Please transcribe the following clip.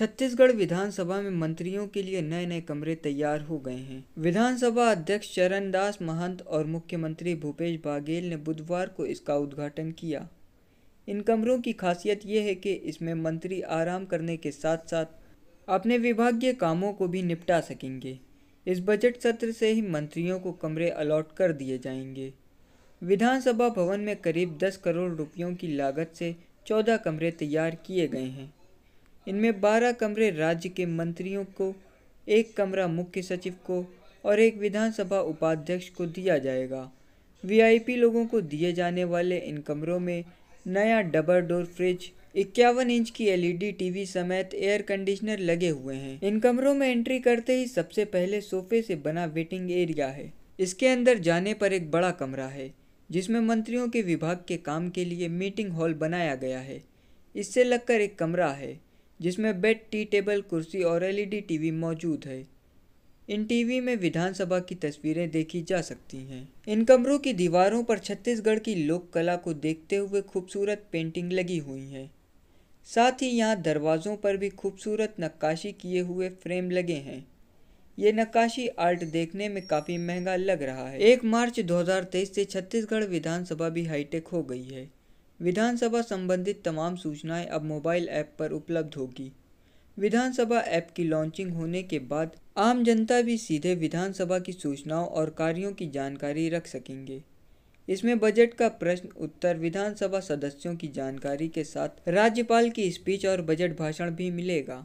छत्तीसगढ़ विधानसभा में मंत्रियों के लिए नए नए कमरे तैयार हो गए हैं विधानसभा अध्यक्ष चरणदास महंत और मुख्यमंत्री भूपेश बाघेल ने बुधवार को इसका उद्घाटन किया इन कमरों की खासियत यह है कि इसमें मंत्री आराम करने के साथ साथ अपने विभागीय कामों को भी निपटा सकेंगे इस बजट सत्र से ही मंत्रियों को कमरे अलॉट कर दिए जाएंगे विधानसभा भवन में करीब 10 करोड़ रुपयों की लागत से 14 कमरे तैयार किए गए हैं इनमें बारह कमरे राज्य के मंत्रियों को एक कमरा मुख्य सचिव को और एक विधानसभा उपाध्यक्ष को दिया जाएगा वीआईपी लोगों को दिए जाने वाले इन कमरों में नया डबल डोर फ्रिज इक्यावन इंच की एलईडी टीवी समेत एयर कंडीशनर लगे हुए हैं इन कमरों में एंट्री करते ही सबसे पहले सोफे से बना वेटिंग एरिया है इसके अंदर जाने पर एक बड़ा कमरा है जिसमें मंत्रियों के विभाग के काम के लिए मीटिंग हॉल बनाया गया है इससे लगकर एक कमरा है जिसमें बेड टी टेबल कुर्सी और एलईडी टीवी मौजूद है इन टीवी में विधानसभा की तस्वीरें देखी जा सकती हैं इन कमरों की दीवारों पर छत्तीसगढ़ की लोक कला को देखते हुए खूबसूरत पेंटिंग लगी हुई हैं साथ ही यहाँ दरवाज़ों पर भी खूबसूरत नक्काशी किए हुए फ्रेम लगे हैं ये नक्काशी आर्ट देखने में काफ़ी महंगा लग रहा है एक मार्च 2023 से छत्तीसगढ़ विधानसभा भी हाईटेक हो गई है विधानसभा संबंधित तमाम सूचनाएं अब मोबाइल ऐप पर उपलब्ध होगी विधानसभा ऐप की लॉन्चिंग होने के बाद आम जनता भी सीधे विधानसभा की सूचनाओं और कार्यों की जानकारी रख सकेंगे इसमें बजट का प्रश्न उत्तर विधानसभा सदस्यों की जानकारी के साथ राज्यपाल की स्पीच और बजट भाषण भी मिलेगा